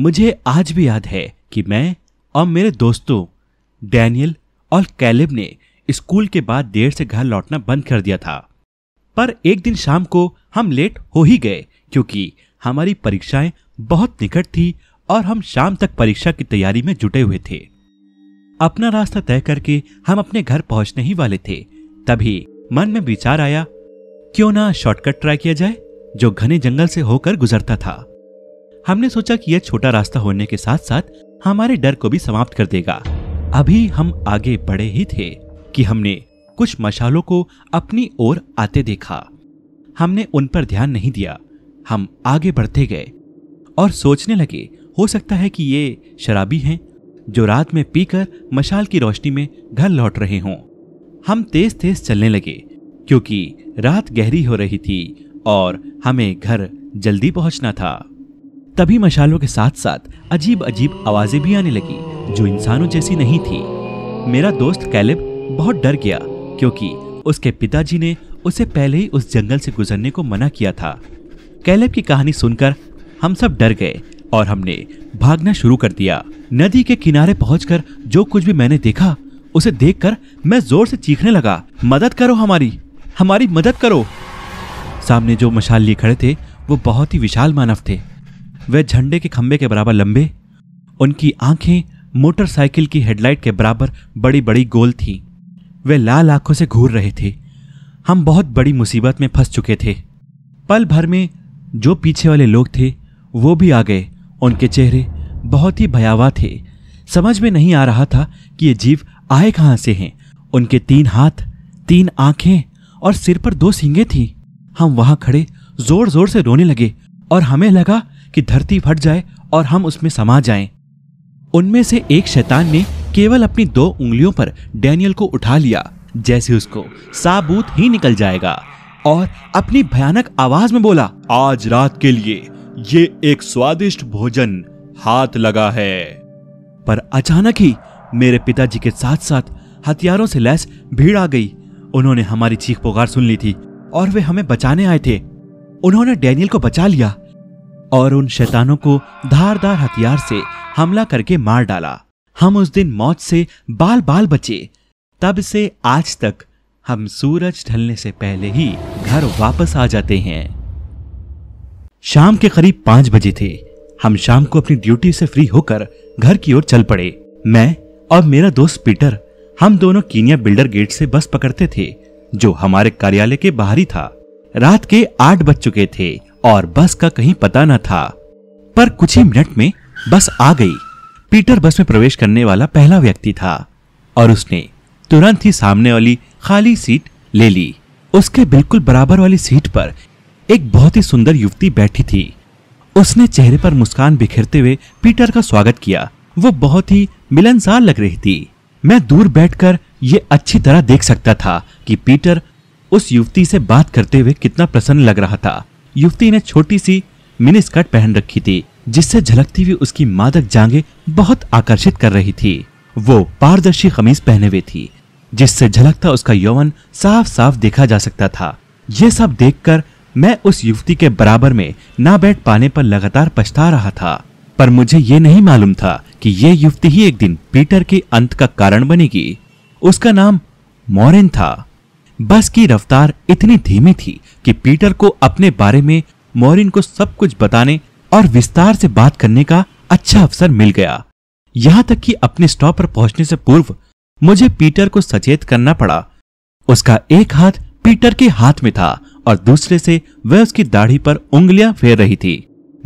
मुझे आज भी याद है कि मैं और मेरे दोस्तों डैनियल और कैलिब ने स्कूल के बाद देर से घर लौटना बंद कर दिया था पर एक दिन शाम को हम लेट हो ही गए क्योंकि हमारी परीक्षाएं बहुत निकट थी और हम शाम तक परीक्षा की तैयारी में जुटे हुए थे अपना रास्ता तय करके हम अपने घर पहुंचने ही वाले थे तभी मन में विचार आया क्यों ना शॉर्टकट ट्राई किया जाए जो घने जंगल से होकर गुजरता था हमने सोचा कि यह छोटा रास्ता होने के साथ साथ हमारे डर को भी समाप्त कर देगा अभी हम आगे बढ़े ही थे कि हमने कुछ मशालों को अपनी ओर आते देखा हमने उन पर ध्यान नहीं दिया हम आगे बढ़ते गए और सोचने लगे हो सकता है कि ये शराबी हैं जो रात में पीकर मशाल की रोशनी में घर लौट रहे हों हम तेज तेज चलने लगे क्योंकि रात गहरी हो रही थी और हमें घर जल्दी पहुंचना था तभी मशालों के साथ साथ अजीब अजीब आवाजें भी आने लगी जो इंसानों जैसी नहीं थी मेरा दोस्त कैलिब बहुत डर गया क्योंकि उसके पिताजी ने उसे पहले ही उस जंगल से गुजरने को मना किया था कैलेब की कहानी सुनकर हम सब डर गए और हमने भागना शुरू कर दिया नदी के किनारे पहुंचकर जो कुछ भी मैंने देखा उसे देखकर मैं जोर से चीखने लगा मदद करो हमारी हमारी मदद करो सामने जो मशाल लिए खड़े थे वो बहुत ही विशाल मानव थे वह झंडे के खंभे के बराबर लंबे उनकी आंखें मोटरसाइकिल की हेडलाइट के बराबर बड़ी बड़ी गोल थी वे लाल आंखों से घूर रहे थे हम बहुत बड़ी मुसीबत में फंस चुके थे पल भर में जो पीछे वाले लोग थे वो भी आ गए उनके चेहरे बहुत ही भयावह थे समझ में नहीं आ रहा था कि ये जीव आए कहाँ से हैं उनके तीन हाथ तीन आंखें और सिर पर दो सींगे थी हम वहां खड़े जोर जोर से रोने लगे और हमें लगा कि धरती फट जाए और हम उसमें समा जाएं। उनमें से एक शैतान ने केवल अपनी दो उंगलियों पर डैनियल को उठा लिया जैसे उसको साबूत ही निकल जाएगा और अपनी भयानक आवाज में बोला आज रात के लिए ये एक स्वादिष्ट भोजन हाथ लगा है पर अचानक ही मेरे पिताजी के साथ साथ हथियारों से लैस भीड़ आ गई उन्होंने हमारी चीख पुकार सुन ली थी और वे हमें बचाने आए थे उन्होंने डैनियल को बचा लिया और उन शैतानों को धारदार हथियार से हमला करके मार डाला हम उस दिन मौत से बाल बाल बचे तब से आज तक हम सूरज ढलने से पहले ही घर वापस आ जाते हैं शाम के करीब पांच बजे थे हम शाम को अपनी ड्यूटी से फ्री होकर घर की ओर चल पड़े मैं और मेरा दोस्त पीटर हम दोनों कीनिया बिल्डर गेट से बस पकड़ते थे जो हमारे कार्यालय के बाहर ही था रात के आठ बज चुके थे और बस का कहीं पता न था पर कुछ ही मिनट में बस आ गई पीटर बस में प्रवेश करने वाला पहला व्यक्ति था और उसने तुरंत ही सामने वाली खाली सीट ले ली उसके बिल्कुल बराबर वाली सीट पर एक बहुत ही सुंदर युवती बैठी थी उसने चेहरे पर मुस्कान बिखेरते हुए पीटर का स्वागत किया वो बहुत ही मिलनसार लग रही थी मैं दूर बैठकर ये अच्छी तरह देख सकता था कि पीटर उस युवती से बात करते हुए कितना प्रसन्न लग रहा था युवती ने छोटी सी मिनी स्कर्ट पहन रखी थी जिससे झलकती हुई उसकी मादक जांगे बहुत आकर्षित कर रही थी वो पारदर्शी कमीज पहने हुए थी जिससे झलकता उसका यौवन साफ साफ देखा जा सकता था ये सब देखकर मैं उस युवती के बराबर में ना बैठ पाने पर लगातार पछता रहा था पर मुझे ये नहीं मालूम था कि ये युवती ही एक दिन पीटर के अंत का कारण बनेगी उसका नाम मॉरेन था बस की रफ्तार इतनी धीमी थी कि पीटर को अपने बारे में मोरिन को सब कुछ बताने और विस्तार से बात करने का अच्छा अवसर मिल गया यहाँ तक कि अपने स्टॉप पर पहुंचने से पूर्व मुझे पीटर को सचेत करना पड़ा उसका एक हाथ पीटर के हाथ में था और दूसरे से वह उसकी दाढ़ी पर उंगलियां फेर रही थी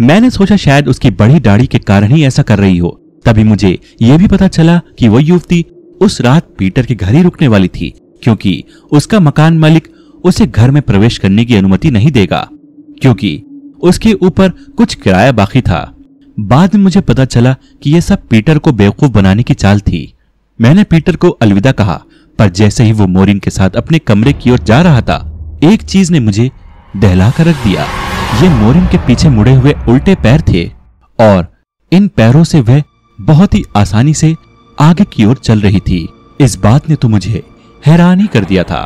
मैंने सोचा शायद उसकी बड़ी दाढ़ी के कारण ही ऐसा कर रही हो तभी मुझे यह भी पता चला कि वो युवती उस रात पीटर के घर ही रुकने वाली थी क्योंकि उसका मकान मालिक उसे घर में प्रवेश करने की अनुमति नहीं देगा क्योंकि उसके ऊपर कुछ किराया बाकी था बाद में मुझे पता चला कि यह सब पीटर को बेवकूफ बनाने की चाल थी मैंने पीटर को अलविदा कहा पर जैसे ही वो मोरिन के साथ अपने कमरे की ओर जा रहा था एक चीज ने मुझे दहला कर रख दिया ये मोरिन के पीछे मुड़े हुए उल्टे पैर थे और इन पैरों से वह बहुत ही आसानी से आगे की ओर चल रही थी इस बात ने तो मुझे हैरान ही कर दिया था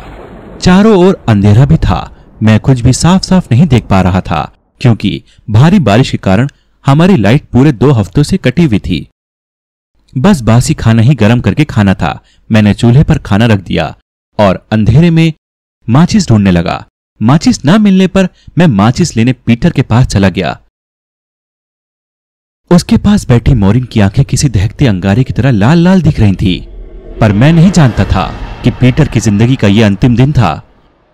चारों ओर अंधेरा भी था मैं कुछ भी साफ साफ नहीं देख पा रहा था क्योंकि भारी बारिश के कारण हमारी लाइट पूरे दो हफ्तों से कटी हुई थी बस बासी खाना ही गर्म करके खाना था मैंने चूल्हे पर खाना रख दिया और अंधेरे में माचिस ढूंढने लगा माचिस ना मिलने पर मैं माचिस लेने पीटर के पास चला गया उसके पास बैठी मोरिन की आंखें किसी दहकते अंगारे की तरह लाल लाल दिख रही थी पर मैं नहीं जानता था कि पीटर की जिंदगी का यह अंतिम दिन था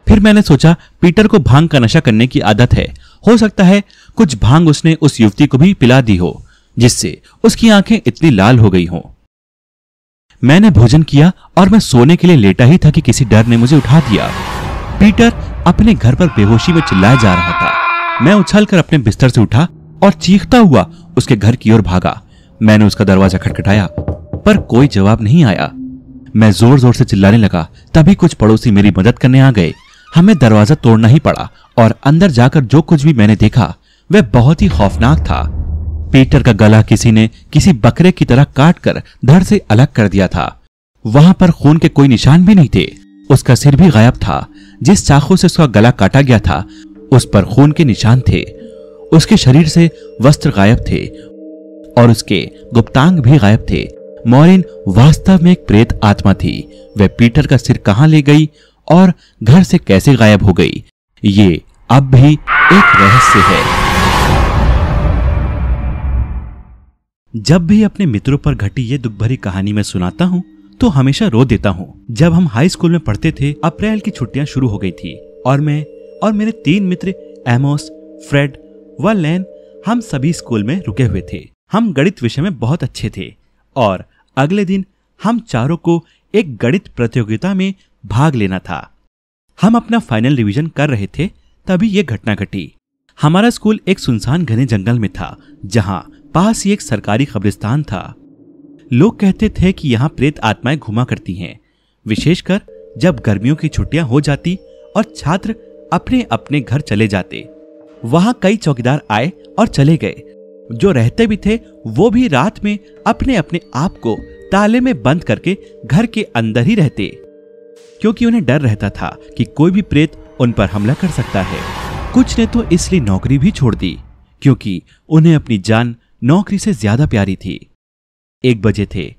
फिर मैंने सोचा पीटर को भांग का नशा करने की आदत है हो सकता है कुछ भांग उसने उस युवती को भी पिला दी हो जिससे उसकी आंखें इतनी लाल हो गई हों मैंने भोजन किया और मैं सोने के लिए लेटा ही था कि किसी डर ने मुझे उठा दिया पीटर अपने घर पर बेहोशी में चिल्लाया जा रहा था मैं उछल कर अपने बिस्तर से उठा और चीखता हुआ उसके घर की ओर भागा मैंने उसका दरवाजा खटखटाया पर कोई जवाब नहीं आया मैं जोर जोर से चिल्लाने लगा तभी कुछ पड़ोसी मेरी मदद करने आ गए हमें दरवाजा तोड़ना ही पड़ा और अंदर जाकर जो कुछ भी मैंने देखा वह बहुत ही खौफनाक था पीटर का गला किसी ने किसी बकरे की तरह काट कर धड़ से अलग कर दिया था वहां पर खून के कोई निशान भी नहीं थे उसका सिर भी गायब था जिस चाकू से उसका गला काटा गया था उस पर खून के निशान थे उसके शरीर से वस्त्र गायब थे और उसके गुप्तांग भी गायब थे मॉरिन वास्तव में एक प्रेत आत्मा थी वह पीटर का सिर कहां ले गई और घर से कैसे गायब हो गई ये अब भी एक रहस्य है जब भी अपने मित्रों पर घटी ये दुख भरी कहानी मैं सुनाता हूँ तो हमेशा रो देता हूँ जब हम हाई स्कूल में पढ़ते थे अप्रैल की छुट्टियां शुरू हो गई थी और मैं और मेरे तीन मित्र एमोस फ्रेड व लेन हम सभी स्कूल में रुके हुए थे हम गणित विषय में बहुत अच्छे थे और अगले दिन हम चारों को एक गणित प्रतियोगिता में भाग लेना था हम अपना फाइनल रिवीजन कर रहे थे तभी यह घटना घटी हमारा स्कूल एक सुनसान घने जंगल में था जहां पास ही एक सरकारी कब्रिस्तान था लोग कहते थे कि यहाँ प्रेत आत्माएं घुमा करती हैं विशेषकर जब गर्मियों की छुट्टियां हो जाती और छात्र अपने अपने घर चले जाते वहां कई चौकीदार आए और चले गए जो रहते भी थे वो भी रात में अपने अपने आप को ताले में बंद करके घर के अंदर ही रहते क्योंकि उन्हें डर रहता था कि कोई भी प्रेत उन पर हमला कर सकता है कुछ ने तो इसलिए नौकरी भी छोड़ दी क्योंकि उन्हें अपनी जान नौकरी से ज्यादा प्यारी थी एक बजे थे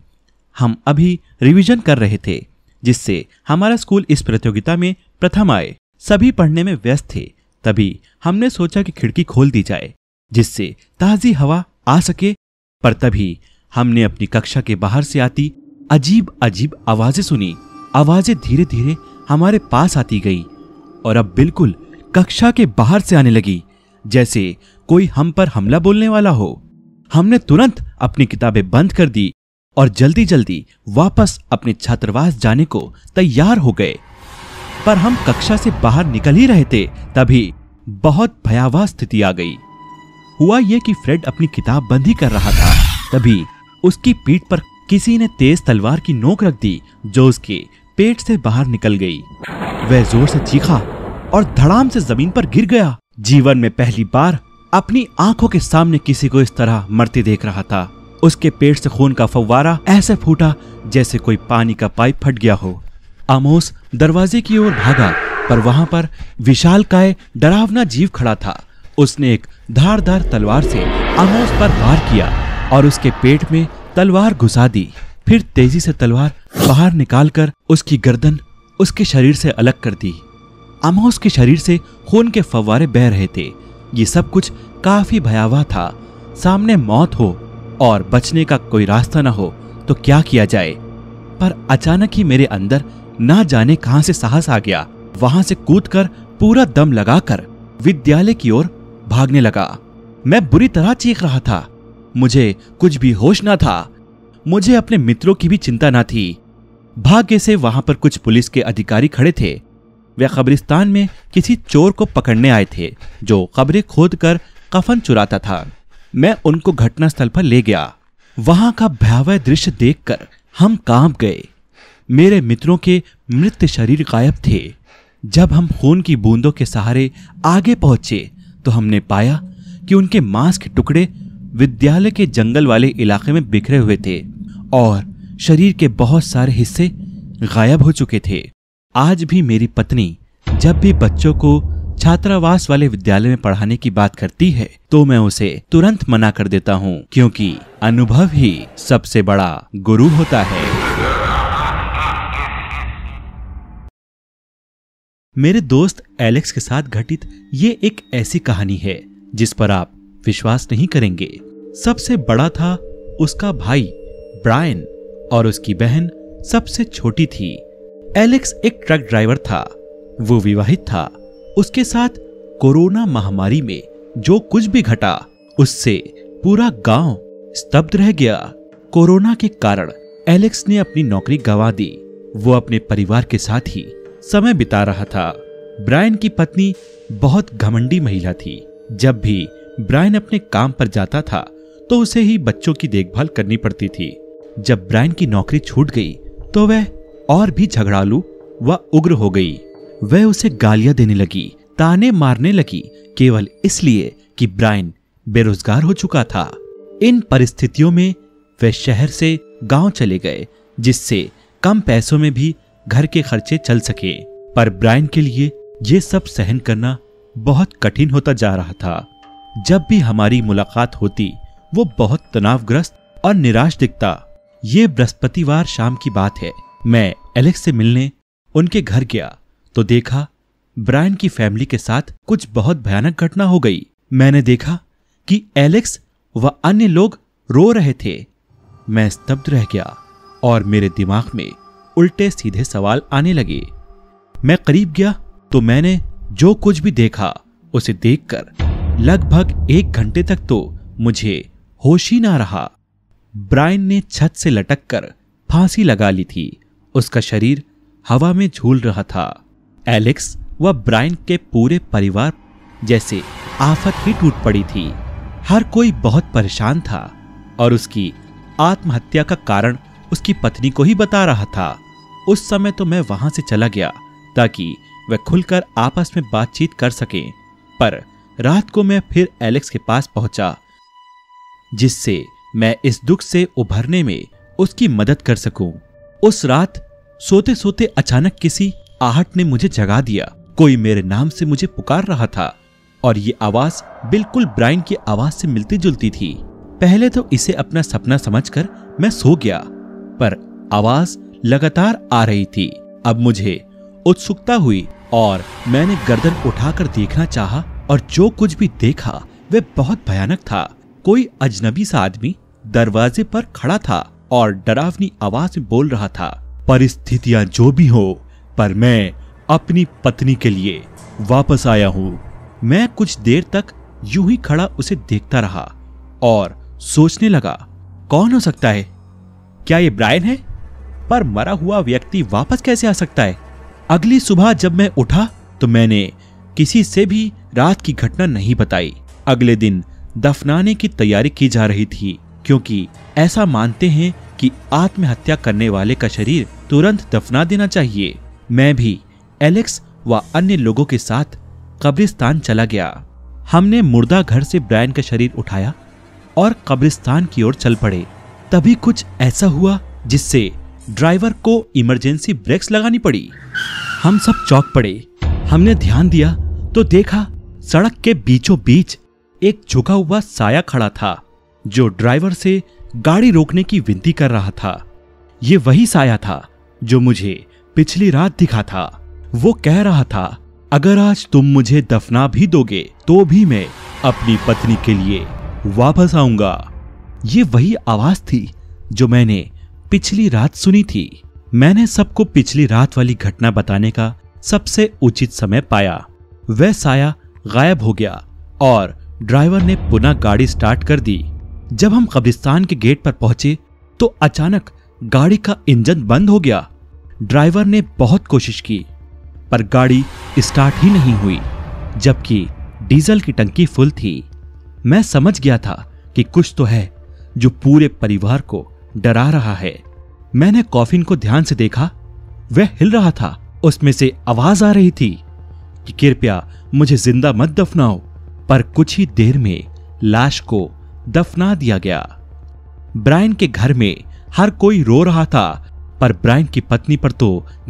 हम अभी रिवीजन कर रहे थे जिससे हमारा स्कूल इस प्रतियोगिता में प्रथम आए सभी पढ़ने में व्यस्त थे तभी हमने सोचा कि खिड़की खोल दी जाए जिससे ताज़ी हवा आ सके पर तभी हमने अपनी कक्षा के बाहर से आती अजीब अजीब आवाज़ें सुनी आवाज़ें धीरे धीरे हमारे पास आती गई और अब बिल्कुल कक्षा के बाहर से आने लगी जैसे कोई हम पर हमला बोलने वाला हो हमने तुरंत अपनी किताबें बंद कर दी और जल्दी जल्दी वापस अपने छात्रवास जाने को तैयार हो गए पर हम कक्षा से बाहर निकल ही रहे थे तभी बहुत भयावह स्थिति आ गई हुआ यह कि फ्रेड अपनी किताब बंद ही कर रहा था तभी उसकी पीठ पर किसी ने तेज तलवार की नोक रख दी जो उसके पेट से बाहर निकल गई वह जोर से चीखा और धड़ाम से जमीन पर गिर गया जीवन में पहली बार अपनी आंखों के सामने किसी को इस तरह मरते देख रहा था उसके पेट से खून का फव्वारा ऐसे फूटा जैसे कोई पानी का पाइप फट गया हो आमोस दरवाजे की ओर भागा पर वहां पर विशाल काय डरावना जीव खड़ा था उसने एक धारदार तलवार से अमोस पर वार किया और उसके पेट में तलवार घुसा दी फिर तेजी से तलवार बाहर निकालकर उसकी गर्दन उसके शरीर से अलग कर दी अमोस के शरीर से खून के फव्वारे बह रहे थे ये सब कुछ काफी भयावह था सामने मौत हो और बचने का कोई रास्ता ना हो तो क्या किया जाए पर अचानक ही मेरे अंदर ना जाने कहां से साहस आ गया वहां से कूदकर पूरा दम लगाकर विद्यालय की ओर भागने लगा मैं बुरी तरह चीख रहा था मुझे कुछ भी होश ना था मुझे अपने मित्रों की भी चिंता ना थी भाग्य से वहां पर कुछ पुलिस के अधिकारी खड़े थे वे कब्रिस्तान में किसी चोर को पकड़ने आए थे जो कब्रें खोद कर कफन चुराता था मैं उनको घटनास्थल पर ले गया वहां का भयावह दृश्य देखकर हम कांप गए मेरे मित्रों के मृत शरीर गायब थे जब हम खून की बूंदों के सहारे आगे पहुंचे तो हमने पाया कि उनके मांस के टुकड़े विद्यालय के जंगल वाले इलाके में बिखरे हुए थे और शरीर के बहुत सारे हिस्से गायब हो चुके थे आज भी मेरी पत्नी जब भी बच्चों को छात्रावास वाले विद्यालय में पढ़ाने की बात करती है तो मैं उसे तुरंत मना कर देता हूँ क्योंकि अनुभव ही सबसे बड़ा गुरु होता है मेरे दोस्त एलेक्स के साथ घटित ये एक ऐसी कहानी है जिस पर आप विश्वास नहीं करेंगे सबसे बड़ा था उसका भाई ब्रायन और उसकी बहन सबसे छोटी थी एलेक्स एक ट्रक ड्राइवर था वो विवाहित था उसके साथ कोरोना महामारी में जो कुछ भी घटा उससे पूरा गांव स्तब्ध रह गया कोरोना के कारण एलेक्स ने अपनी नौकरी गवा दी वो अपने परिवार के साथ ही समय बिता रहा था ब्रायन की पत्नी बहुत घमंडी महिला थी जब भी ब्रायन अपने काम पर जाता था तो उसे ही बच्चों की देखभाल करनी पड़ती थी जब ब्रायन की नौकरी छूट गई तो वह और भी झगड़ालू व उग्र हो गई वह उसे गालियां देने लगी ताने मारने लगी केवल इसलिए कि ब्रायन बेरोजगार हो चुका था इन परिस्थितियों में वह शहर से गांव चले गए जिससे कम पैसों में भी घर के खर्चे चल सके पर ब्रायन के लिए ये सब सहन करना बहुत कठिन होता जा रहा था जब भी हमारी मुलाकात होती वो बहुत तनावग्रस्त और निराश दिखता ये बृहस्पतिवार शाम की बात है मैं एलेक्स से मिलने उनके घर गया तो देखा ब्रायन की फैमिली के साथ कुछ बहुत भयानक घटना हो गई मैंने देखा कि एलेक्स व अन्य लोग रो रहे थे मैं स्तब्ध रह गया और मेरे दिमाग में उल्टे सीधे सवाल आने लगे मैं करीब गया तो मैंने जो कुछ भी देखा उसे देखकर लगभग एक घंटे तक तो मुझे होश ही ना रहा ब्रायन ने छत से लटक कर फांसी लगा ली थी उसका शरीर हवा में झूल रहा था एलेक्स व ब्रायन के पूरे परिवार जैसे आफत ही टूट पड़ी थी हर कोई बहुत परेशान था और उसकी आत्महत्या का कारण उसकी पत्नी को ही बता रहा था उस समय तो मैं वहां से चला गया ताकि वह खुलकर आपस में बातचीत कर सके पर रात को मैं फिर एलेक्स के पास पहुंचा जिससे मैं इस दुख से उभरने में उसकी मदद कर सकूं। उस रात सोते सोते अचानक किसी आहट ने मुझे जगा दिया कोई मेरे नाम से मुझे पुकार रहा था और ये आवाज बिल्कुल ब्राइन की आवाज से मिलती जुलती थी पहले तो इसे अपना सपना समझकर मैं सो गया पर आवाज लगातार आ रही थी अब मुझे उत्सुकता हुई और मैंने गर्दन उठाकर देखना चाहा और जो कुछ भी देखा वे बहुत भयानक था कोई अजनबी सा आदमी दरवाजे पर खड़ा था और डरावनी आवाज में बोल रहा था परिस्थितियां जो भी हो पर मैं अपनी पत्नी के लिए वापस आया हूँ मैं कुछ देर तक यूं ही खड़ा उसे देखता रहा और सोचने लगा कौन हो सकता है क्या ये ब्रायन है पर मरा हुआ व्यक्ति वापस कैसे आ सकता है अगली सुबह जब मैं उठा तो मैंने किसी से भी रात की घटना नहीं बताई अगले दिन दफनाने की तैयारी की जा रही थी क्योंकि ऐसा मानते हैं कि आत्महत्या करने वाले का शरीर तुरंत दफना देना चाहिए मैं भी एलेक्स व अन्य लोगों के साथ कब्रिस्तान चला गया हमने मुर्दा घर से ब्रायन का शरीर उठाया और कब्रिस्तान की ओर चल पड़े तभी कुछ ऐसा हुआ जिससे ड्राइवर को इमरजेंसी ब्रेक्स लगानी पड़ी हम सब चौक पड़े हमने ध्यान दिया तो देखा सड़क के बीचों बीच एक झुका हुआ साया खड़ा था जो ड्राइवर से गाड़ी रोकने की विनती कर रहा था ये वही साया था जो मुझे पिछली रात दिखा था वो कह रहा था अगर आज तुम मुझे दफना भी दोगे तो भी मैं अपनी पत्नी के लिए वापस आऊंगा ये वही आवाज थी जो मैंने पिछली रात सुनी थी मैंने सबको पिछली रात वाली घटना बताने का सबसे उचित समय पाया वह साया गायब हो गया और ड्राइवर ने पुनः गाड़ी स्टार्ट कर दी जब हम कब्रिस्तान के गेट पर पहुंचे तो अचानक गाड़ी का इंजन बंद हो गया ड्राइवर ने बहुत कोशिश की पर गाड़ी स्टार्ट ही नहीं हुई जबकि डीजल की टंकी फुल थी मैं समझ गया था कि कुछ तो है जो पूरे परिवार को डरा रहा है मैंने कॉफिन को ध्यान से देखा वह हिल रहा था उसमें से आवाज आ रही थी कि कृपया मुझे जिंदा मत दफनाओ पर कुछ ही देर में लाश को दफना दिया गया ब्रायन के घर में हर कोई रो रहा था पर ब्रायन की पत्नी पर तो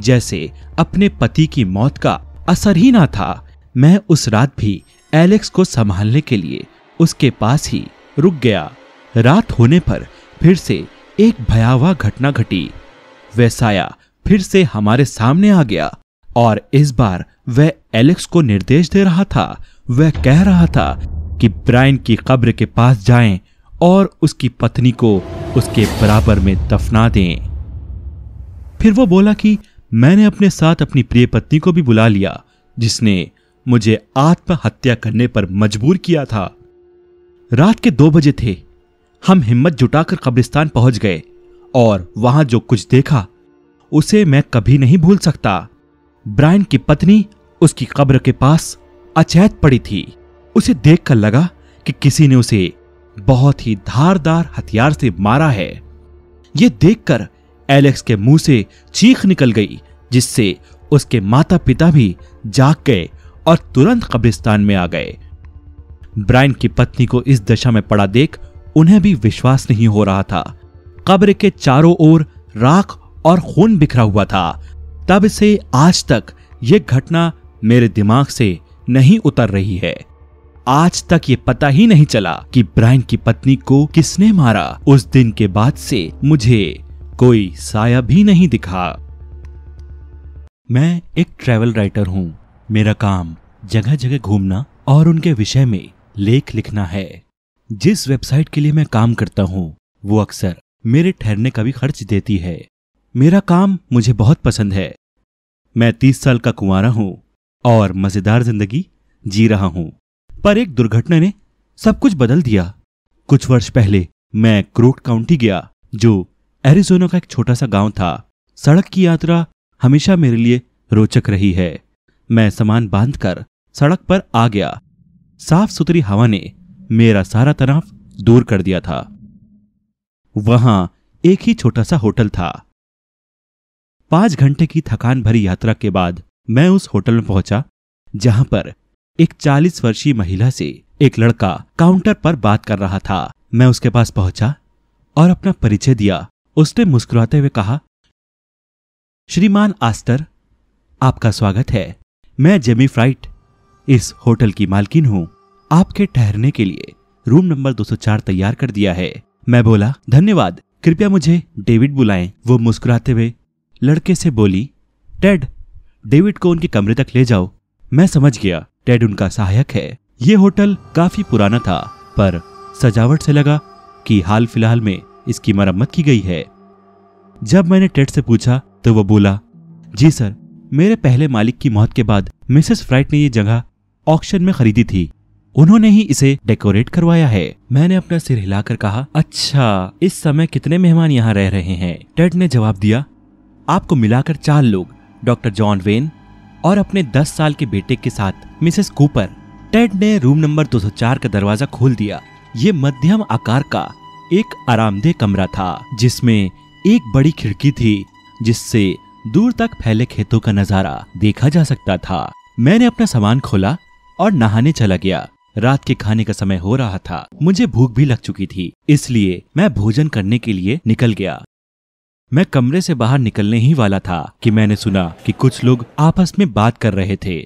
जैसे अपने पति की मौत का असर ही ना था मैं उस रात भी एलेक्स को संभालने के लिए उसके पास ही रुक गया रात होने पर फिर से एक भयावह घटना घटी वैसाया फिर से हमारे सामने आ गया और इस बार वह एलेक्स को निर्देश दे रहा था वह कह रहा था कि ब्रायन की कब्र के पास जाएं और उसकी पत्नी को उसके बराबर में दफना दें फिर वो बोला कि मैंने अपने साथ अपनी प्रिय पत्नी को भी बुला लिया जिसने मुझे आत्महत्या करने पर मजबूर किया था रात के दो बजे थे हम हिम्मत जुटाकर कब्रिस्तान पहुंच गए और वहां जो कुछ देखा उसे मैं कभी नहीं भूल सकता ब्रायन की पत्नी उसकी कब्र के पास अचैत पड़ी थी उसे देखकर लगा कि किसी ने उसे बहुत ही धारदार हथियार से मारा है ये देखकर एलेक्स के मुंह से चीख निकल गई जिससे उसके माता पिता भी जाग गए और तुरंत कब्रिस्तान में आ गए ब्रायन की पत्नी को इस दशा में पड़ा देख उन्हें भी विश्वास नहीं हो रहा था कब्र के चारों ओर राख और खून बिखरा हुआ था तब से आज तक यह घटना मेरे दिमाग से नहीं उतर रही है आज तक ये पता ही नहीं चला कि ब्रायन की पत्नी को किसने मारा उस दिन के बाद से मुझे कोई साया भी नहीं दिखा मैं एक ट्रेवल राइटर हूं मेरा काम जगह जगह घूमना और उनके विषय में लेख लिखना है जिस वेबसाइट के लिए मैं काम करता हूँ वो अक्सर मेरे ठहरने का भी खर्च देती है मेरा काम मुझे बहुत पसंद है मैं तीस साल का कुंवारा हूँ और मजेदार जिंदगी जी रहा हूँ पर एक दुर्घटना ने सब कुछ बदल दिया कुछ वर्ष पहले मैं क्रोट काउंटी गया जो एरिजोना का एक छोटा सा गांव था सड़क की यात्रा हमेशा मेरे लिए रोचक रही है मैं सामान बांधकर सड़क पर आ गया साफ सुथरी हवा ने मेरा सारा तनाव दूर कर दिया था वहां एक ही छोटा सा होटल था पांच घंटे की थकान भरी यात्रा के बाद मैं उस होटल में पहुंचा जहां पर एक चालीस वर्षीय महिला से एक लड़का काउंटर पर बात कर रहा था मैं उसके पास पहुंचा और अपना परिचय दिया उसने मुस्कुराते हुए कहा श्रीमान आस्तर आपका स्वागत है मैं जेमी फ्राइट इस होटल की मालकिन हूं आपके ठहरने के लिए रूम नंबर 204 तैयार कर दिया है मैं बोला धन्यवाद कृपया मुझे डेविड बुलाएं वो मुस्कुराते हुए लड़के से बोली टेड डेविड को उनके कमरे तक ले जाओ मैं समझ गया टेड उनका सहायक है ये होटल काफी पुराना था पर सजावट से लगा कि हाल फिलहाल में इसकी मरम्मत की गई है जब मैंने टेड से पूछा तो वो बोला जी सर मेरे पहले मालिक की मौत के बाद मिसेस फ्राइट ने ये जगह ऑक्शन में खरीदी थी उन्होंने ही इसे डेकोरेट करवाया है मैंने अपना सिर हिलाकर कहा अच्छा इस समय कितने मेहमान यहाँ रह रहे हैं टेड ने जवाब दिया आपको मिलाकर चार लोग डॉक्टर जॉन वेन और अपने 10 साल के बेटे के साथ मिसेस कूपर टेड ने रूम नंबर 204 का दरवाजा खोल दिया ये मध्यम आकार का एक आरामदेह कमरा था जिसमें एक बड़ी खिड़की थी जिससे दूर तक फैले खेतों का नजारा देखा जा सकता था मैंने अपना सामान खोला और नहाने चला गया रात के खाने का समय हो रहा था मुझे भूख भी लग चुकी थी इसलिए मैं भोजन करने के लिए निकल गया मैं कमरे से बाहर निकलने ही वाला था कि मैंने सुना कि कुछ लोग आपस में बात कर रहे थे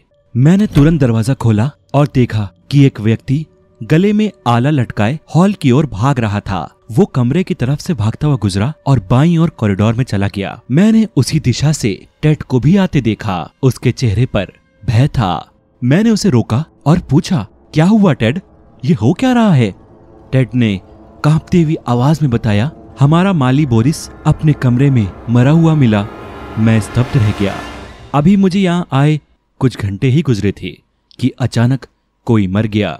मैंने तुरंत दरवाजा खोला और देखा कि एक व्यक्ति गले में आला लटकाए हॉल की ओर भाग रहा था वो कमरे की तरफ से भागता हुआ गुजरा और बाई और कॉरिडोर में चला गया मैंने उसी दिशा से टेट को भी आते देखा उसके चेहरे पर भय था मैंने उसे रोका और पूछा क्या हुआ टेड ये हो क्या रहा है टेड ने कांपते हुई आवाज में बताया हमारा माली बोरिस अपने कमरे में मरा हुआ मिला मैं स्तब्ध रह गया अभी मुझे यहाँ आए कुछ घंटे ही गुजरे थे कि अचानक कोई मर गया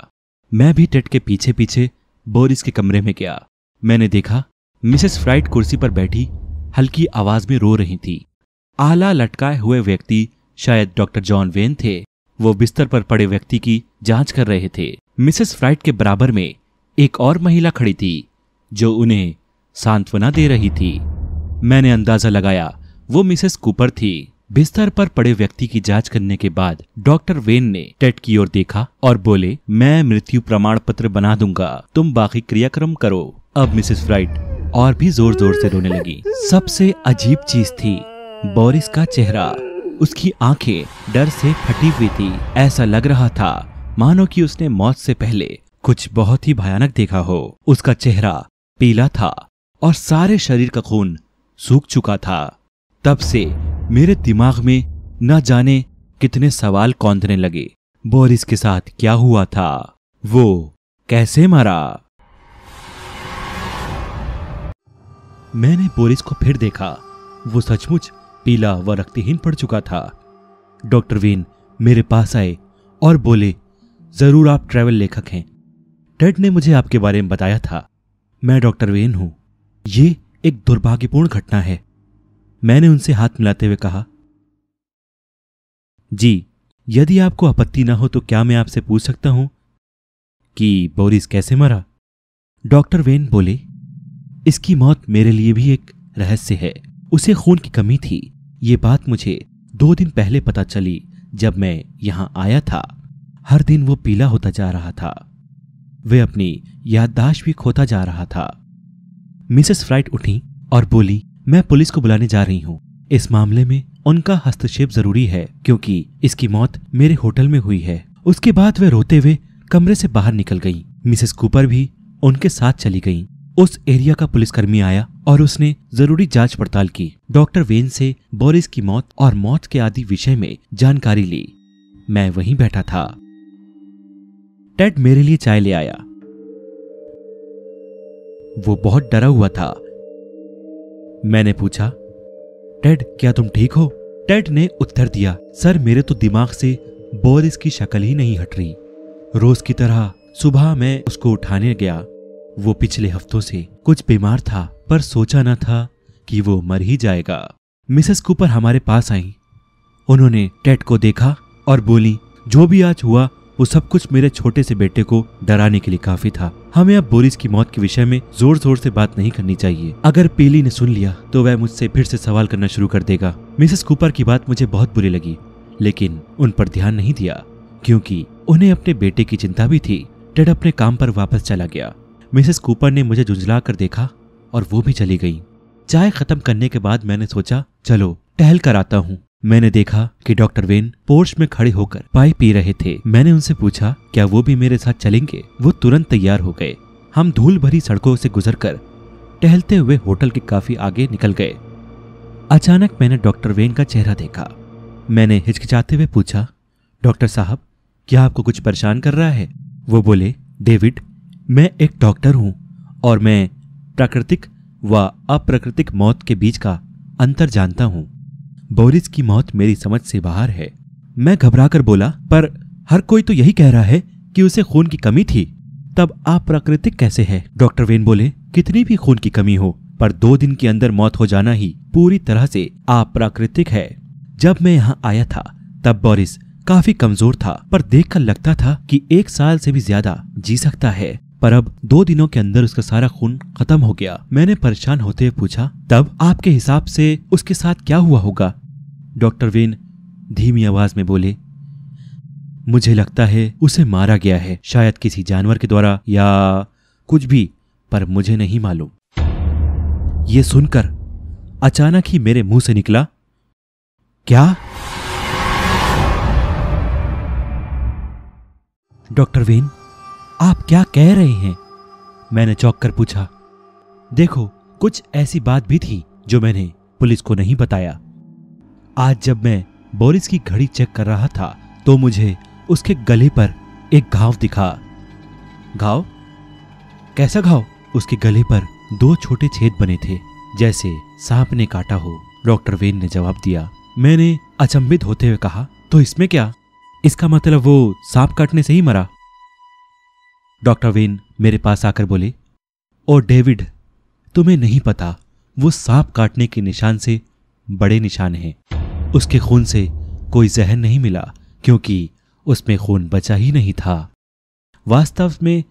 मैं भी टेट के पीछे पीछे बोरिस के कमरे में गया मैंने देखा मिसेस फ्राइड कुर्सी पर बैठी हल्की आवाज में रो रही थी आला लटकाए हुए व्यक्ति शायद डॉक्टर जॉन वेन थे वो बिस्तर पर पड़े व्यक्ति की जांच कर रहे थे मिसेस फ्राइट के बराबर में एक और महिला खड़ी थी जो उन्हें सांत्वना दे रही थी मैंने अंदाजा लगाया वो मिसेस कूपर थी बिस्तर पर पड़े व्यक्ति की जांच करने के बाद डॉक्टर वेन ने टेट की ओर देखा और बोले मैं मृत्यु प्रमाण पत्र बना दूंगा तुम बाकी क्रियाक्रम करो अब मिसेस फ्राइट और भी जोर जोर से रोने लगी सबसे अजीब चीज थी बोरिस का चेहरा उसकी आंखें डर से फटी हुई थी ऐसा लग रहा था मानो कि उसने मौत से पहले कुछ बहुत ही भयानक देखा हो उसका चेहरा पीला था और सारे शरीर का खून सूख चुका था तब से मेरे दिमाग में न जाने कितने सवाल कौंधने लगे बोरिस के साथ क्या हुआ था वो कैसे मरा मैंने बोरिस को फिर देखा वो सचमुच पीला व रक्तहीन पड़ चुका था डॉक्टर वेन मेरे पास आए और बोले ज़रूर आप ट्रैवल लेखक हैं टेड ने मुझे आपके बारे में बताया था मैं डॉक्टर वेन हूं ये एक दुर्भाग्यपूर्ण घटना है मैंने उनसे हाथ मिलाते हुए कहा जी यदि आपको आपत्ति ना हो तो क्या मैं आपसे पूछ सकता हूं कि बोरिस कैसे मरा डॉक्टर वेन बोले इसकी मौत मेरे लिए भी एक रहस्य है उसे खून की कमी थी ये बात मुझे दो दिन पहले पता चली जब मैं यहाँ आया था हर दिन वो पीला होता जा रहा था वे अपनी याददाश्त भी खोता जा रहा था मिसेस फ्राइट उठी और बोली मैं पुलिस को बुलाने जा रही हूँ इस मामले में उनका हस्तक्षेप जरूरी है क्योंकि इसकी मौत मेरे होटल में हुई है उसके बाद वे रोते हुए कमरे से बाहर निकल गई मिसेस कूपर भी उनके साथ चली गई उस एरिया का पुलिसकर्मी आया और उसने जरूरी जांच पड़ताल की डॉक्टर वेन से बोरिस की मौत और मौत के आदि विषय में जानकारी ली मैं वहीं बैठा था टेड मेरे लिए चाय ले आया वो बहुत डरा हुआ था मैंने पूछा टेड क्या तुम ठीक हो टेड ने उत्तर दिया सर मेरे तो दिमाग से बोरिस की शक्ल ही नहीं हट रही रोज की तरह सुबह मैं उसको उठाने गया वो पिछले हफ्तों से कुछ बीमार था पर सोचा न था कि वो मर ही जाएगा मिसेस कूपर हमारे पास आई उन्होंने टेट को देखा और बोली जो भी आज हुआ वो सब कुछ मेरे छोटे से बेटे को डराने के लिए काफी था हमें अब बोरिस की मौत के विषय में जोर जोर से बात नहीं करनी चाहिए अगर पेली ने सुन लिया तो वह मुझसे फिर से सवाल करना शुरू कर देगा मिसेस कूपर की बात मुझे बहुत बुरी लगी लेकिन उन पर ध्यान नहीं दिया क्योंकि उन्हें अपने बेटे की चिंता भी थी टेड अपने काम पर वापस चला गया मिसेस कूपर ने मुझे झुंझला कर देखा और वो भी चली गई चाय खत्म करने के बाद मैंने सोचा चलो टहल कर आता हूँ मैंने देखा कि डॉक्टर वेन पोर्च में खड़े होकर पाई पी रहे थे मैंने उनसे पूछा क्या वो भी मेरे साथ चलेंगे वो तुरंत तैयार हो गए हम धूल भरी सड़कों से गुजरकर टहलते हुए होटल के काफी आगे निकल गए अचानक मैंने डॉक्टर वेन का चेहरा देखा मैंने हिचकिचाते हुए पूछा डॉक्टर साहब क्या आपको कुछ परेशान कर रहा है वो बोले डेविड मैं एक डॉक्टर हूँ और मैं प्राकृतिक व अप्राकृतिक मौत के बीच का अंतर जानता हूँ बोरिस की मौत मेरी समझ से बाहर है मैं घबरा कर बोला पर हर कोई तो यही कह रहा है कि उसे खून की कमी थी तब अप्राकृतिक कैसे है डॉक्टर वेन बोले कितनी भी खून की कमी हो पर दो दिन के अंदर मौत हो जाना ही पूरी तरह से अप्राकृतिक है जब मैं यहाँ आया था तब बोरिस काफी कमजोर था पर देखकर लगता था कि एक साल से भी ज्यादा जी सकता है पर अब दो दिनों के अंदर उसका सारा खून खत्म हो गया मैंने परेशान होते हुए पूछा तब आपके हिसाब से उसके साथ क्या हुआ होगा डॉक्टर वेन धीमी आवाज में बोले मुझे लगता है उसे मारा गया है शायद किसी जानवर के द्वारा या कुछ भी पर मुझे नहीं मालूम यह सुनकर अचानक ही मेरे मुंह से निकला क्या डॉक्टर वेन आप क्या कह रहे हैं मैंने चौंक कर पूछा देखो कुछ ऐसी बात भी थी जो मैंने पुलिस को नहीं बताया आज जब मैं बोरिस की घड़ी चेक कर रहा था तो मुझे उसके गले पर एक घाव दिखा घाव कैसा घाव उसके गले पर दो छोटे छेद बने थे जैसे सांप ने काटा हो डॉक्टर वेन ने जवाब दिया मैंने अचंभित होते हुए कहा तो इसमें क्या इसका मतलब वो सांप काटने से ही मरा डॉक्टर वेन मेरे पास आकर बोले ओ डेविड तुम्हें नहीं पता वो सांप काटने के निशान से बड़े निशान हैं उसके खून से कोई जहर नहीं मिला क्योंकि उसमें खून बचा ही नहीं था वास्तव में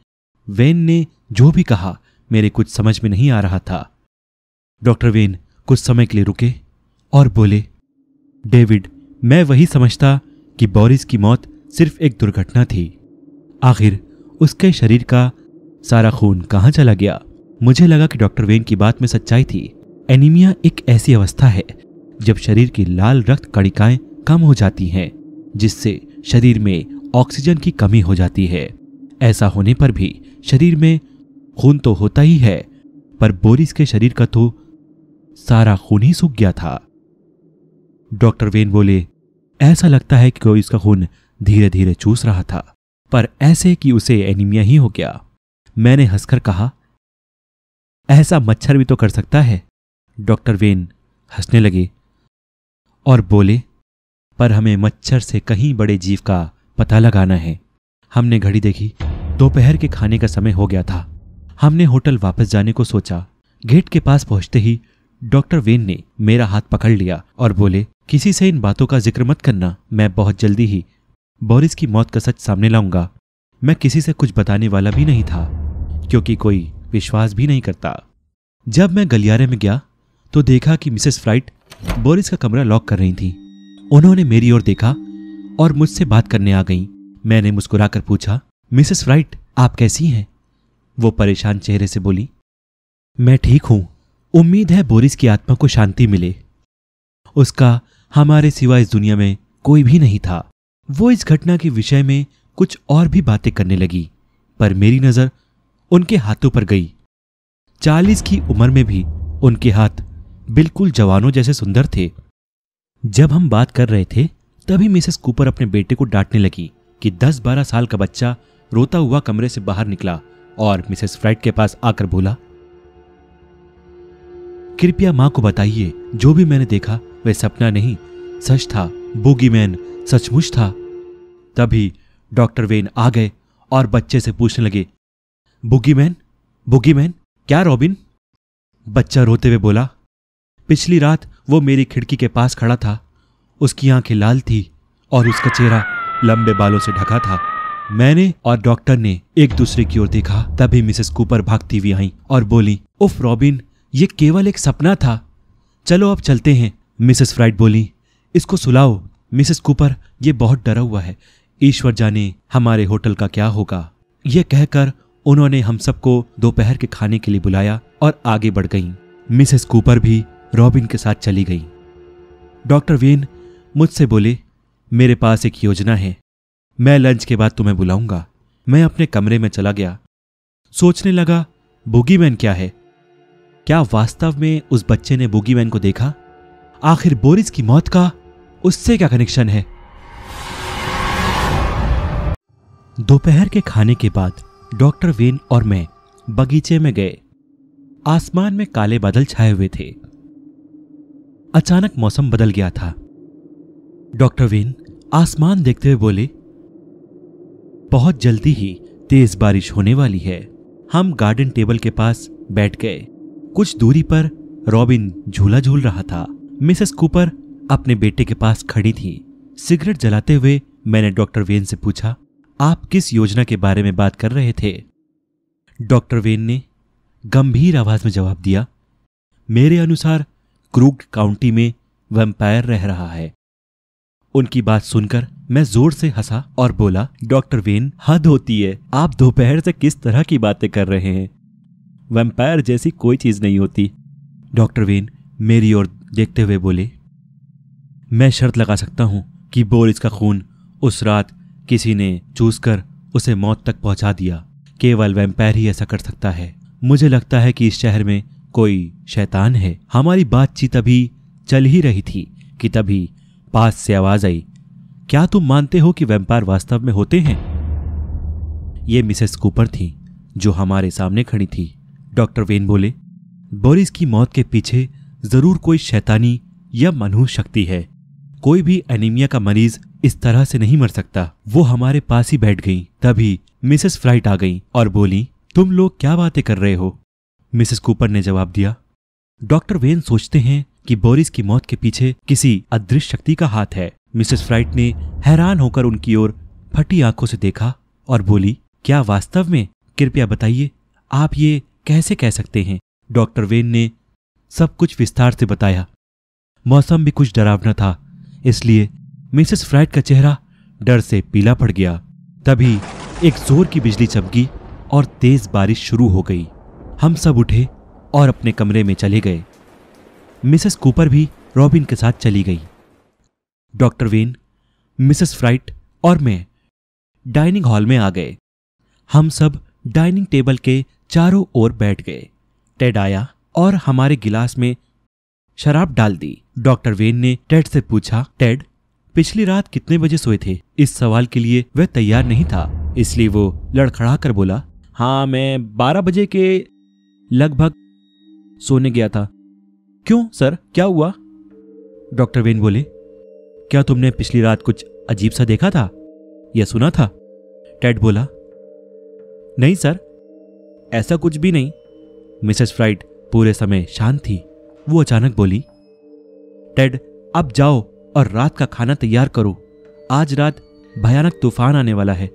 वेन ने जो भी कहा मेरे कुछ समझ में नहीं आ रहा था डॉक्टर वेन कुछ समय के लिए रुके और बोले डेविड मैं वही समझता कि बोरिस की मौत सिर्फ एक दुर्घटना थी आखिर उसके शरीर का सारा खून कहाँ चला गया मुझे लगा कि डॉक्टर वेन की बात में सच्चाई थी एनीमिया एक ऐसी अवस्था है जब शरीर की लाल रक्त कणिकाएं कम हो जाती हैं जिससे शरीर में ऑक्सीजन की कमी हो जाती है ऐसा होने पर भी शरीर में खून तो होता ही है पर बोरिस के शरीर का तो सारा खून ही सूख गया था डॉक्टर वेन बोले ऐसा लगता है कि कोई इसका खून धीरे धीरे चूस रहा था पर ऐसे कि उसे एनीमिया ही हो गया मैंने हंसकर कहा ऐसा मच्छर भी तो कर सकता है डॉक्टर वेन हंसने लगे और बोले पर हमें मच्छर से कहीं बड़े जीव का पता लगाना है हमने घड़ी देखी दोपहर के खाने का समय हो गया था हमने होटल वापस जाने को सोचा गेट के पास पहुंचते ही डॉक्टर वेन ने मेरा हाथ पकड़ लिया और बोले किसी से इन बातों का जिक्र मत करना मैं बहुत जल्दी ही बोरिस की मौत का सच सामने लाऊंगा मैं किसी से कुछ बताने वाला भी नहीं था क्योंकि कोई विश्वास भी नहीं करता जब मैं गलियारे में गया तो देखा कि मिसेस फ्राइट बोरिस का कमरा लॉक कर रही थी उन्होंने मेरी ओर देखा और मुझसे बात करने आ गई मैंने मुस्कुराकर पूछा मिसेस फ्राइट आप कैसी हैं वो परेशान चेहरे से बोली मैं ठीक हूं उम्मीद है बोरिस की आत्मा को शांति मिले उसका हमारे सिवा इस दुनिया में कोई भी नहीं था वो इस घटना के विषय में कुछ और भी बातें करने लगी पर मेरी नज़र उनके हाथों पर गई चालीस की उम्र में भी उनके हाथ बिल्कुल जवानों जैसे सुंदर थे जब हम बात कर रहे थे तभी मिसेस कूपर अपने बेटे को डांटने लगी कि दस बारह साल का बच्चा रोता हुआ कमरे से बाहर निकला और मिसेस फ्राइड के पास आकर बोला कृपया माँ को बताइए जो भी मैंने देखा वह सपना नहीं सच था बोगीमैन मैन सचमुच था तभी डॉक्टर वेन आ गए और बच्चे से पूछने लगे बुगी मैन बुगी मैन क्या रॉबिन बच्चा रोते हुए बोला पिछली रात वो मेरी खिड़की के पास खड़ा था उसकी आंखें लाल थी और उसका चेहरा लंबे बालों से ढका था मैंने और डॉक्टर ने एक दूसरे की ओर देखा तभी मिसेस कूपर भागती हुई आई और बोली उफ रॉबिन ये केवल एक सपना था चलो अब चलते हैं मिसेस फ्राइड बोली इसको सुलाओ मिसेस कूपर ये बहुत डरा हुआ है ईश्वर जाने हमारे होटल का क्या होगा यह कहकर उन्होंने हम सबको दोपहर के खाने के लिए बुलाया और आगे बढ़ गईं। मिसेस कूपर भी रॉबिन के साथ चली गईं। डॉक्टर वेन मुझसे बोले मेरे पास एक योजना है मैं लंच के बाद तुम्हें बुलाऊंगा मैं अपने कमरे में चला गया सोचने लगा बोगीमैन क्या है क्या वास्तव में उस बच्चे ने बोगीमैन को देखा आखिर बोरिस की मौत का उससे क्या कनेक्शन है दोपहर के खाने के बाद डॉक्टर वेन और मैं बगीचे में गए आसमान में काले बादल छाए हुए थे अचानक मौसम बदल गया था डॉक्टर वेन आसमान देखते हुए बोले बहुत जल्दी ही तेज बारिश होने वाली है हम गार्डन टेबल के पास बैठ गए कुछ दूरी पर रॉबिन झूला झूल रहा था मिसेस कूपर अपने बेटे के पास खड़ी थी सिगरेट जलाते हुए मैंने डॉक्टर वेन से पूछा आप किस योजना के बारे में बात कर रहे थे डॉक्टर वेन ने गंभीर आवाज में जवाब दिया मेरे अनुसार क्रूग काउंटी में वेम्पायर रह रहा है उनकी बात सुनकर मैं जोर से हंसा और बोला डॉक्टर वेन हद होती है आप दोपहर से किस तरह की बातें कर रहे हैं वेम्पायर जैसी कोई चीज नहीं होती डॉक्टर वेन मेरी ओर देखते हुए बोले मैं शर्त लगा सकता हूँ कि बोरिस का खून उस रात किसी ने चूस कर उसे मौत तक पहुँचा दिया केवल वेम्पायर ही ऐसा कर सकता है मुझे लगता है कि इस शहर में कोई शैतान है हमारी बातचीत अभी चल ही रही थी कि तभी पास से आवाज आई क्या तुम मानते हो कि वेम्पायर वास्तव में होते हैं ये मिसेस कूपर थी जो हमारे सामने खड़ी थी डॉक्टर वेन बोले बोरिस की मौत के पीछे जरूर कोई शैतानी या मनहूस शक्ति है कोई भी एनीमिया का मरीज इस तरह से नहीं मर सकता वो हमारे पास ही बैठ गई तभी मिसेस फ्राइट आ गई और बोली तुम लोग क्या बातें कर रहे हो मिसेस कूपर ने जवाब दिया डॉक्टर वेन सोचते हैं कि बोरिस की मौत के पीछे किसी अदृश्य शक्ति का हाथ है मिसेस फ्राइट ने हैरान होकर उनकी ओर फटी आंखों से देखा और बोली क्या वास्तव में कृपया बताइए आप ये कैसे कह सकते हैं डॉक्टर वेन ने सब कुछ विस्तार से बताया मौसम भी कुछ डरावना था इसलिए मिसेस फ्राइड का चेहरा डर से पीला पड़ गया तभी एक जोर की बिजली चमकी और तेज बारिश शुरू हो गई हम सब उठे और अपने कमरे में चले गए मिसेस कूपर भी रॉबिन के साथ चली गई डॉक्टर वेन मिसेस फ्राइट और मैं डाइनिंग हॉल में आ गए हम सब डाइनिंग टेबल के चारों ओर बैठ गए टेड आया और हमारे गिलास में शराब डाल दी डॉक्टर वेन ने टेड से पूछा टेड पिछली रात कितने बजे सोए थे इस सवाल के लिए वह तैयार नहीं था इसलिए वो लड़खड़ा कर बोला हाँ मैं बारह बजे के लगभग सोने गया था क्यों सर क्या हुआ डॉक्टर वेन बोले क्या तुमने पिछली रात कुछ अजीब सा देखा था या सुना था टेड बोला नहीं सर ऐसा कुछ भी नहीं मिसेस फ्राइड पूरे समय शांत थी वो अचानक बोली टेड अब जाओ और रात का खाना तैयार करो आज रात भयानक तूफान आने वाला है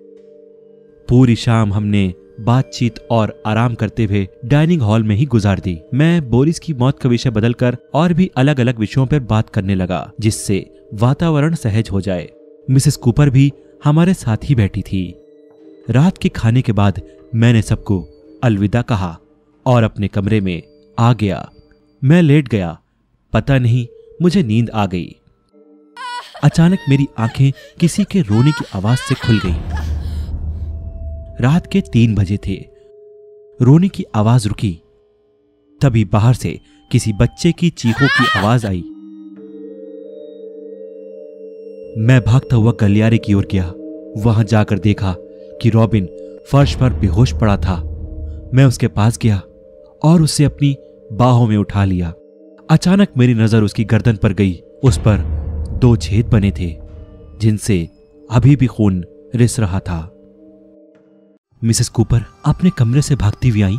पूरी शाम हमने बातचीत और आराम करते हुए डाइनिंग हॉल में ही गुजार दी मैं बोरिस की मौत का विषय बदलकर और भी अलग अलग विषयों पर बात करने लगा जिससे वातावरण सहज हो जाए मिसेस कूपर भी हमारे साथ ही बैठी थी रात के खाने के बाद मैंने सबको अलविदा कहा और अपने कमरे में आ गया मैं लेट गया पता नहीं मुझे नींद आ गई अचानक मेरी आंखें किसी के रोने की आवाज से खुल गई रात के तीन बजे थे रोने की आवाज रुकी तभी बाहर से किसी बच्चे की चीखों की आवाज आई मैं भागता हुआ गलियारे की ओर गया वहां जाकर देखा कि रॉबिन फर्श पर बेहोश पड़ा था मैं उसके पास गया और उसे अपनी बाहों में उठा लिया अचानक मेरी नजर उसकी गर्दन पर गई उस पर दो छेद बने थे जिनसे अभी भी खून रिस रहा था मिसेस कूपर अपने कमरे से भागती हुई आई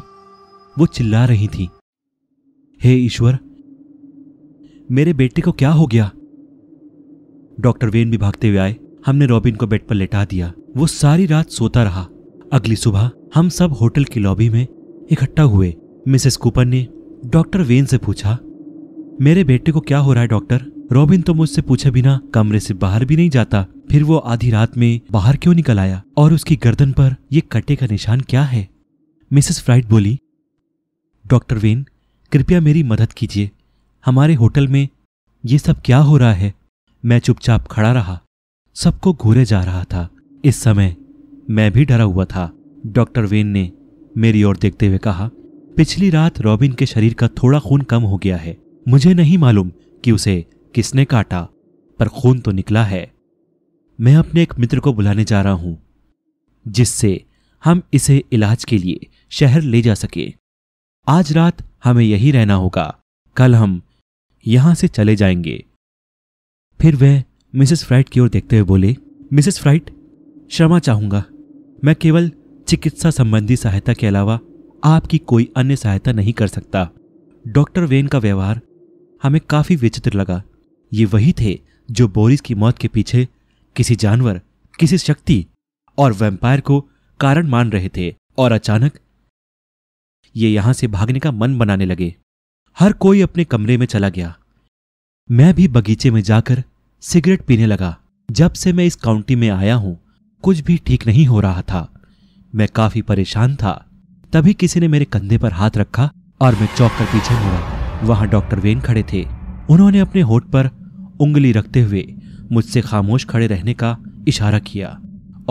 वो चिल्ला रही थी हे ईश्वर मेरे बेटे को क्या हो गया डॉक्टर वेन भी भागते हुए आए हमने रॉबिन को बेड पर लेटा दिया वो सारी रात सोता रहा अगली सुबह हम सब होटल की लॉबी में इकट्ठा हुए मिसेस कूपर ने डॉक्टर वेन से पूछा मेरे बेटे को क्या हो रहा है डॉक्टर रॉबिन तो मुझसे पूछे बिना कमरे से बाहर भी नहीं जाता फिर वो आधी रात में बाहर क्यों निकल आया और उसकी गर्दन पर ये कटे का निशान क्या है मिसेस फ्राइड बोली डॉक्टर वेन कृपया मेरी मदद कीजिए हमारे होटल में ये सब क्या हो रहा है मैं चुपचाप खड़ा रहा सबको घूरे जा रहा था इस समय मैं भी डरा हुआ था डॉक्टर वेन ने मेरी ओर देखते हुए कहा पिछली रात रॉबिन के शरीर का थोड़ा खून कम हो गया है मुझे नहीं मालूम कि उसे किसने काटा पर खून तो निकला है मैं अपने एक मित्र को बुलाने जा रहा हूं जिससे हम इसे इलाज के लिए शहर ले जा सके आज रात हमें यही रहना होगा कल हम यहां से चले जाएंगे फिर वह मिसेस फ्राइट की ओर देखते हुए बोले मिसेस फ्राइट क्षमा चाहूंगा मैं केवल चिकित्सा संबंधी सहायता के अलावा आपकी कोई अन्य सहायता नहीं कर सकता डॉक्टर वेन का व्यवहार हमें काफ़ी विचित्र लगा ये वही थे जो बोरिस की मौत के पीछे किसी जानवर किसी शक्ति और वैम्पायर को कारण मान रहे थे और अचानक ये यहां से भागने का मन बनाने लगे हर कोई अपने कमरे में चला गया मैं भी बगीचे में जाकर सिगरेट पीने लगा जब से मैं इस काउंटी में आया हूं कुछ भी ठीक नहीं हो रहा था मैं काफी परेशान था तभी किसी ने मेरे कंधे पर हाथ रखा और मैं चौक कर पीछे मुड़ा वहां डॉक्टर वेन खड़े थे उन्होंने अपने होठ पर उंगली रखते हुए मुझसे खामोश खड़े रहने का इशारा किया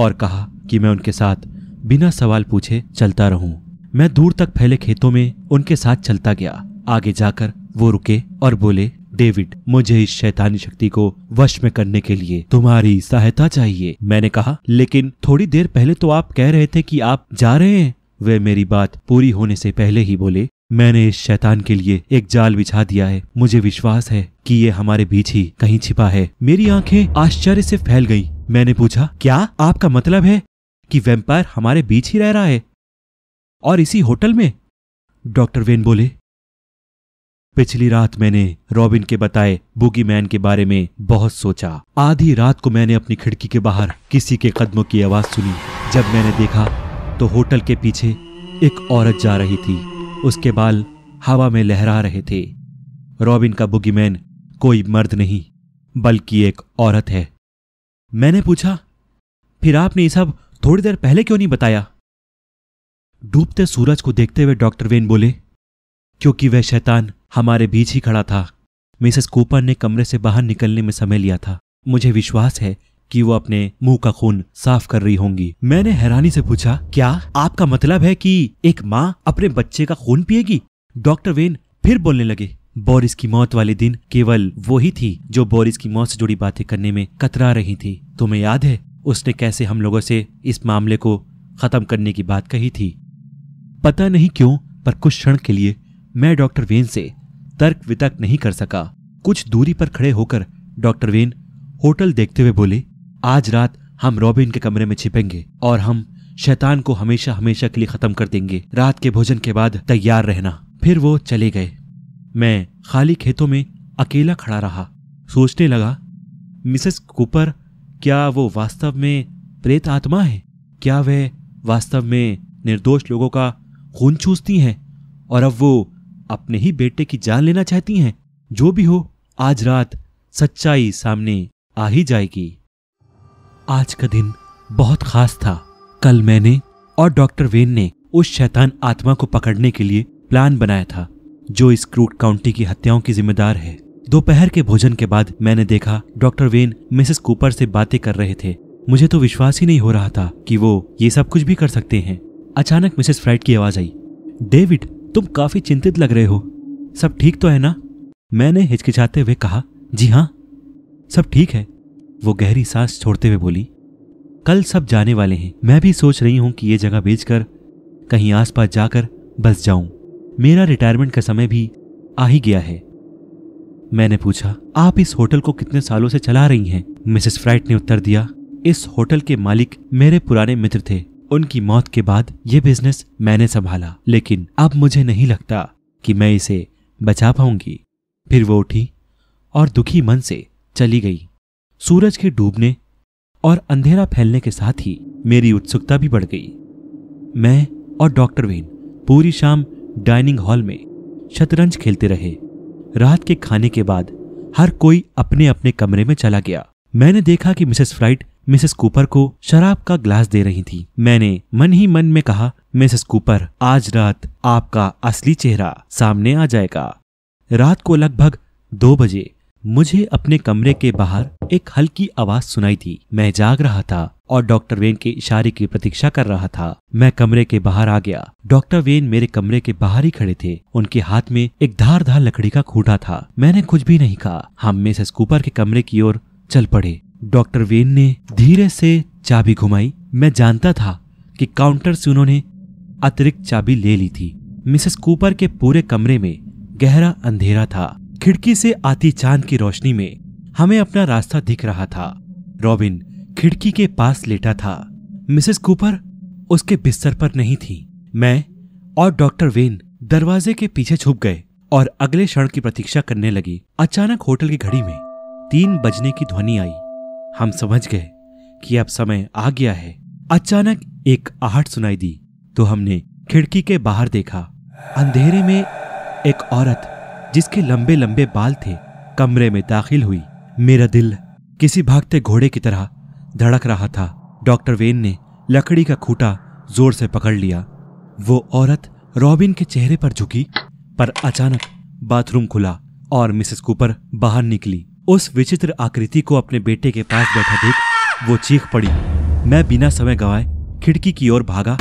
और कहा कि मैं उनके साथ बिना सवाल पूछे चलता रहूं मैं दूर तक फैले खेतों में उनके साथ चलता गया आगे जाकर वो रुके और बोले डेविड मुझे इस शैतानी शक्ति को वश में करने के लिए तुम्हारी सहायता चाहिए मैंने कहा लेकिन थोड़ी देर पहले तो आप कह रहे थे कि आप जा रहे हैं वे मेरी बात पूरी होने से पहले ही बोले मैंने इस शैतान के लिए एक जाल बिछा दिया है मुझे विश्वास है कि ये हमारे बीच ही कहीं छिपा है मेरी आंखें आश्चर्य से फैल गईं। मैंने पूछा क्या आपका मतलब है कि वेम्पायर हमारे बीच ही रह रहा है और इसी होटल में डॉक्टर वेन बोले पिछली रात मैंने रॉबिन के बताए बुगी मैन के बारे में बहुत सोचा आधी रात को मैंने अपनी खिड़की के बाहर किसी के कदमों की आवाज सुनी जब मैंने देखा तो होटल के पीछे एक औरत जा रही थी उसके बाल हवा में लहरा रहे थे रॉबिन का बुगीमैन कोई मर्द नहीं बल्कि एक औरत है मैंने पूछा फिर आपने ये सब थोड़ी देर पहले क्यों नहीं बताया डूबते सूरज को देखते हुए डॉक्टर वेन बोले क्योंकि वह शैतान हमारे बीच ही खड़ा था मिसेस कूपर ने कमरे से बाहर निकलने में समय लिया था मुझे विश्वास है कि वो अपने मुंह का खून साफ कर रही होंगी मैंने हैरानी से पूछा क्या आपका मतलब है कि एक माँ अपने बच्चे का खून पिएगी डॉक्टर वेन फिर बोलने लगे बोरिस की मौत वाले दिन केवल वो ही थी जो बोरिस की मौत से जुड़ी बातें करने में कतरा रही थी तुम्हें याद है उसने कैसे हम लोगों से इस मामले को खत्म करने की बात कही थी पता नहीं क्यों पर कुछ क्षण के लिए मैं डॉक्टर वेन से तर्क वितर्क नहीं कर सका कुछ दूरी पर खड़े होकर डॉक्टर वेन होटल देखते हुए बोले आज रात हम रॉबिन के कमरे में छिपेंगे और हम शैतान को हमेशा हमेशा के लिए खत्म कर देंगे रात के भोजन के बाद तैयार रहना फिर वो चले गए मैं खाली खेतों में अकेला खड़ा रहा सोचने लगा मिसेस कूपर क्या वो वास्तव में प्रेत आत्मा है क्या वह वास्तव में निर्दोष लोगों का खून चूसती हैं और अब वो अपने ही बेटे की जान लेना चाहती हैं जो भी हो आज रात सच्चाई सामने आ ही जाएगी आज का दिन बहुत खास था कल मैंने और डॉक्टर वेन ने उस शैतान आत्मा को पकड़ने के लिए प्लान बनाया था जो इस क्रूट काउंटी की हत्याओं की जिम्मेदार है दोपहर के भोजन के बाद मैंने देखा डॉक्टर वेन मिसेस कूपर से बातें कर रहे थे मुझे तो विश्वास ही नहीं हो रहा था कि वो ये सब कुछ भी कर सकते हैं अचानक मिसेस फ्राइड की आवाज आई डेविड तुम काफी चिंतित लग रहे हो सब ठीक तो है ना मैंने हिचकिचाते हुए कहा जी हाँ सब ठीक है वो गहरी सांस छोड़ते हुए बोली कल सब जाने वाले हैं मैं भी सोच रही हूं कि ये जगह बेचकर कहीं आसपास जाकर बस जाऊं मेरा रिटायरमेंट का समय भी आ ही गया है मैंने पूछा आप इस होटल को कितने सालों से चला रही हैं मिसेस फ्राइट ने उत्तर दिया इस होटल के मालिक मेरे पुराने मित्र थे उनकी मौत के बाद ये बिजनेस मैंने संभाला लेकिन अब मुझे नहीं लगता कि मैं इसे बचा पाऊंगी फिर वो उठी और दुखी मन से चली गई सूरज के डूबने और अंधेरा फैलने के साथ ही मेरी उत्सुकता भी बढ़ गई मैं और डॉक्टर वेन पूरी शाम डाइनिंग हॉल में शतरंज खेलते रहे रात के खाने के बाद हर कोई अपने अपने कमरे में चला गया मैंने देखा कि मिसेस फ्राइट मिसेस कूपर को शराब का ग्लास दे रही थी मैंने मन ही मन में कहा मिसेस कूपर आज रात आपका असली चेहरा सामने आ जाएगा रात को लगभग दो बजे मुझे अपने कमरे के बाहर एक हल्की आवाज सुनाई थी मैं जाग रहा था और डॉक्टर वेन के इशारे की प्रतीक्षा कर रहा था मैं कमरे के बाहर आ गया डॉक्टर वेन मेरे कमरे के बाहर ही खड़े थे उनके हाथ में एक धारधार लकड़ी का खूटा था मैंने कुछ भी नहीं कहा हम मिसेस कूपर के कमरे की ओर चल पड़े डॉक्टर वेन ने धीरे से चाबी घुमाई मैं जानता था कि काउंटर से उन्होंने अतिरिक्त चाबी ले ली थी मिसेस कूपर के पूरे कमरे में गहरा अंधेरा था खिड़की से आती चांद की रोशनी में हमें अपना रास्ता दिख रहा था रॉबिन खिड़की के पास लेटा था मिसेस कूपर उसके बिस्तर पर नहीं थी मैं और डॉक्टर वेन दरवाजे के पीछे छुप गए और अगले क्षण की प्रतीक्षा करने लगी अचानक होटल की घड़ी में तीन बजने की ध्वनि आई हम समझ गए कि अब समय आ गया है अचानक एक आहट सुनाई दी तो हमने खिड़की के बाहर देखा अंधेरे में एक औरत जिसके लंबे लंबे बाल थे कमरे में दाखिल हुई मेरा दिल किसी भागते घोड़े की तरह धड़क रहा था डॉक्टर वेन ने लकड़ी का खूटा जोर से पकड़ लिया वो औरत रॉबिन के चेहरे पर झुकी पर अचानक बाथरूम खुला और मिसेस कूपर बाहर निकली उस विचित्र आकृति को अपने बेटे के पास बैठा देख वो चीख पड़ी मैं बिना समय गवाए खिड़की की ओर भागा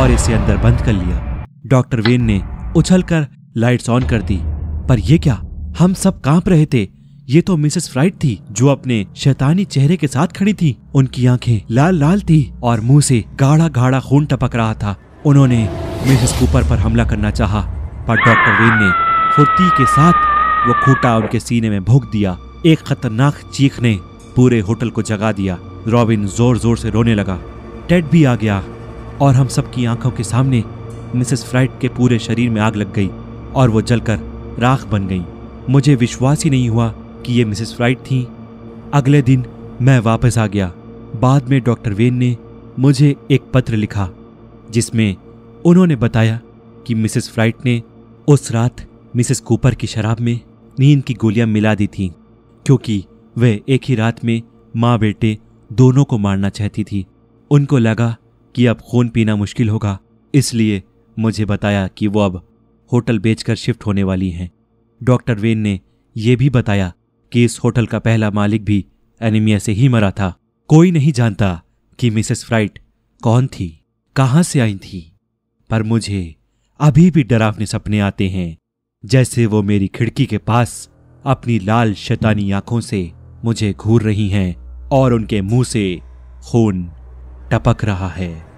और इसे अंदर बंद कर लिया डॉक्टर वेन ने उछलकर लाइट्स ऑन कर दी पर यह क्या हम सब कांप रहे थे ये तो मिसेस फ्राइट थी जो अपने शैतानी चेहरे के साथ खड़ी थी उनकी आंखें लाल लाल थी और मुंह से गाढ़ा गाढ़ा खून टपक रहा था उन्होंने मिसेस कूपर पर हमला करना चाहा पर डॉक्टर वेन ने फुर्ती के साथ वो खूटा उनके सीने में भोग दिया एक खतरनाक चीख ने पूरे होटल को जगा दिया रॉबिन जोर जोर से रोने लगा टेड भी आ गया और हम सबकी आंखों के सामने मिसेस फ्राइट के पूरे शरीर में आग लग गई और वो जलकर राख बन गई मुझे विश्वास ही नहीं हुआ कि ये मिसेस फ्राइट थी अगले दिन मैं वापस आ गया बाद में डॉक्टर वेन ने मुझे एक पत्र लिखा जिसमें उन्होंने बताया कि मिसेस फ्राइट ने उस रात मिसेस कूपर की शराब में नींद की गोलियां मिला दी थीं क्योंकि वह एक ही रात में माँ बेटे दोनों को मारना चाहती थी उनको लगा कि अब खून पीना मुश्किल होगा इसलिए मुझे बताया कि वो अब होटल बेचकर शिफ्ट होने वाली हैं डॉक्टर वेन ने यह भी बताया कि इस होटल का पहला मालिक भी एनीमिया से ही मरा था कोई नहीं जानता कि मिसेस फ्राइट कौन थी कहां से आई थी पर मुझे अभी भी डरावने सपने आते हैं जैसे वो मेरी खिड़की के पास अपनी लाल शैतानी आंखों से मुझे घूर रही हैं और उनके मुंह से खून टपक रहा है